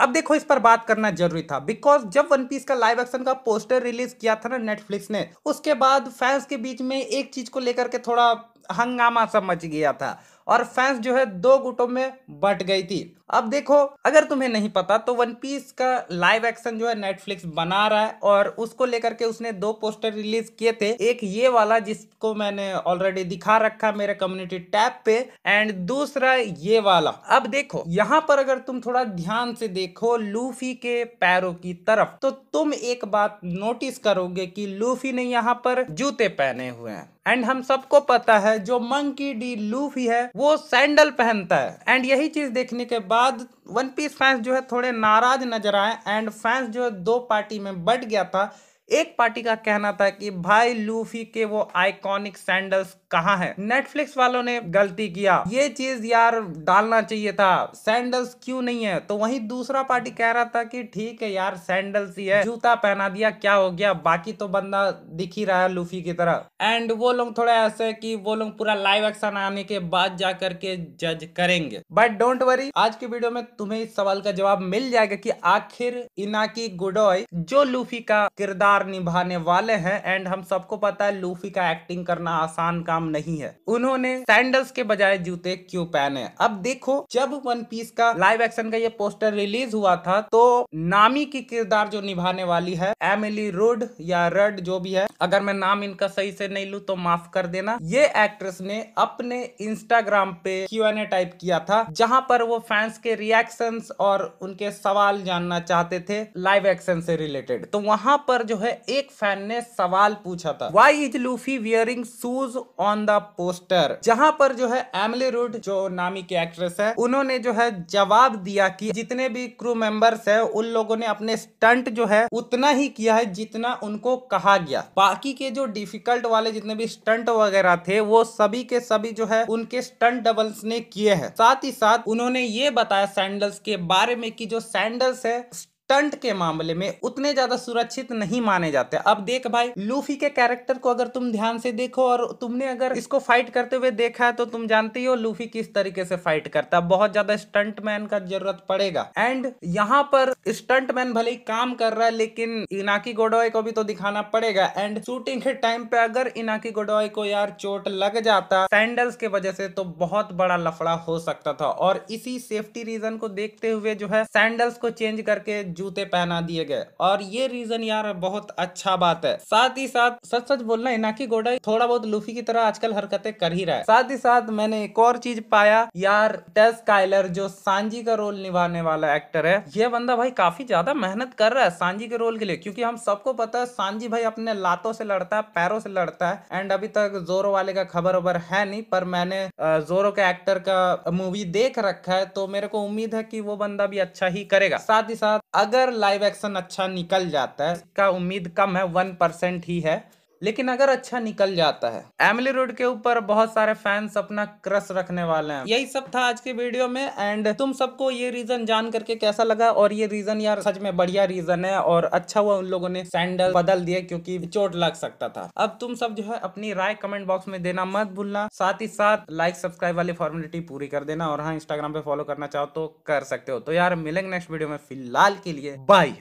अब देखो इस पर बात करना जरूरी था बिकॉज जब वन पीस का लाइव एक्शन का पोस्टर रिलीज किया था ना नेटफ्लिक्स ने उसके बाद फैंस के बीच में एक चीज को लेकर के थोड़ा हंगामा सा मच गया था और फैंस जो है दो गुटों में बट गई थी अब देखो अगर तुम्हें नहीं पता तो वन पीस का लाइव एक्शन जो है नेटफ्लिक्स बना रहा है और उसको लेकर के उसने दो पोस्टर रिलीज किए थे एक ये वाला जिसको मैंने ऑलरेडी दिखा रखा मेरे कम्युनिटी टैब पे एंड दूसरा ये वाला अब देखो यहाँ पर अगर तुम थोड़ा ध्यान से देखो लूफी के पैरों की तरफ तो तुम एक बात नोटिस करोगे की लूफी ने यहाँ पर जूते पहने हुए हैं एंड हम सबको पता है जो मंकी डी लूफी है वो सैंडल पहनता है एंड यही चीज देखने के बाद बाद वन पीस फैंस जो है थोड़े नाराज नजर आए एंड फैंस जो है दो पार्टी में बट गया था एक पार्टी का कहना था कि भाई लूफी के वो आइकॉनिक सैंडल्स कहाँ है नेटफ्लिक्स वालों ने गलती किया ये चीज यार डालना चाहिए था सैंडल्स क्यों नहीं है तो वही दूसरा पार्टी कह रहा था कि ठीक है यार सैंडल्स ही है जूता पहना दिया क्या हो गया बाकी तो बंदा दिख ही रहा है लूफी की तरह एंड वो लोग थोड़ा ऐसे की वो लोग पूरा लाइव एक्शन आने के बाद जा करके जज करेंगे बट डोंट वरी आज की वीडियो में तुम्हें इस सवाल का जवाब मिल जाएगा की आखिर इनाकी गुडोय जो लूफी का किरदार किरदार निभाने वाले हैं एंड हम सबको पता है लूफी का एक्टिंग करना आसान काम नहीं है उन्होंने सैंडल्स के बजाय जूते क्यों पहने अब देखो जब वन पीस का लाइव एक्शन का ये पोस्टर रिलीज हुआ था तो नामी की किरदार जो निभाने वाली है एमिली रोड या रड जो भी है अगर मैं नाम इनका सही से नहीं लू तो माफ कर देना ये एक्ट्रेस ने अपने इंस्टाग्राम पे क्यू एन ए टाइप किया था जहां पर वो फैंस के रिएक्शंस और उनके सवाल जानना चाहते थे लाइव एक्शन से रिलेटेड तो वहां पर जो है एक फैन ने सवाल पूछा था why is Luffy wearing shoes on the poster जहां पर जो है एमली रूड जो नामी की एक्ट्रेस है उन्होंने जो है जवाब दिया कि जितने भी क्रू मेंबर्स है उन लोगों ने अपने स्टंट जो है उतना ही किया है जितना उनको कहा गया बाकी के जो डिफिकल्ट वाले जितने भी स्टंट वगैरह थे वो सभी के सभी जो है उनके स्टंट डबल्स ने किए हैं साथ ही साथ उन्होंने ये बताया सैंडल्स के बारे में कि जो सैंडल्स है स्टंट के मामले में उतने ज्यादा सुरक्षित नहीं माने जाते अब देख भाई लूफी के कैरेक्टर को अगर तुम ध्यान से देखो और तुमने अगर इसको फाइट करते हुए देखा है तो तुम जानते हो लूफी किस तरीके से फाइट करता है बहुत ज्यादा स्टंट मैन का जरूरत पड़ेगा एंड यहाँ पर स्टंट मैन भले ही काम कर रहा है लेकिन इनाकी गोडोय को भी तो दिखाना पड़ेगा एंड शूटिंग के टाइम पे अगर इनाकी गोडोय को यार चोट लग जाता सैंडल्स के वजह से तो बहुत बड़ा लफड़ा हो सकता था और इसी सेफ्टी रीजन को देखते हुए जो है सैंडल्स को चेंज करके जूते पहना दिए गए और ये रीजन यार बहुत अच्छा बात है साथ ही साथ सच सच बोलना इनाकी गोडा थोड़ा बहुत लूफी की तरह आजकल हरकतें कर ही रहा है साथ ही साथ मैंने एक और चीज पाया यार टेस कायलर जो सांजी का रोल निभाने वाला एक्टर है ये बंदा भाई काफी ज्यादा मेहनत कर रहा है सांजी के रोल के लिए क्योंकि हम सबको पता है सांजी भाई अपने लातों से लड़ता है पैरों से लड़ता है एंड अभी तक जोरो वाले का खबर वबर है नहीं पर मैंने जोरो के एक्टर का मूवी देख रखा है तो मेरे को उम्मीद है कि वो बंदा भी अच्छा ही करेगा साथ ही साथ अगर लाइव एक्शन अच्छा निकल जाता है इसका उम्मीद कम है वन परसेंट ही है लेकिन अगर अच्छा निकल जाता है एमली रोड के ऊपर बहुत सारे फैंस अपना क्रश रखने वाले हैं यही सब था आज के वीडियो में एंड तुम सबको ये रीजन जान करके कैसा लगा और ये रीजन यार सच में बढ़िया रीजन है और अच्छा हुआ उन लोगों ने सैंडल बदल दिए क्योंकि चोट लग सकता था अब तुम सब जो है अपनी राय कमेंट बॉक्स में देना मत भूलना साथ ही साथ लाइक सब्सक्राइब वाली फॉर्मेलिटी पूरी कर देना और हाँ इंस्टाग्राम पे फॉलो करना चाहो तो कर सकते हो तो यार मिलेंगे नेक्स्ट वीडियो में फिलहाल के लिए बाय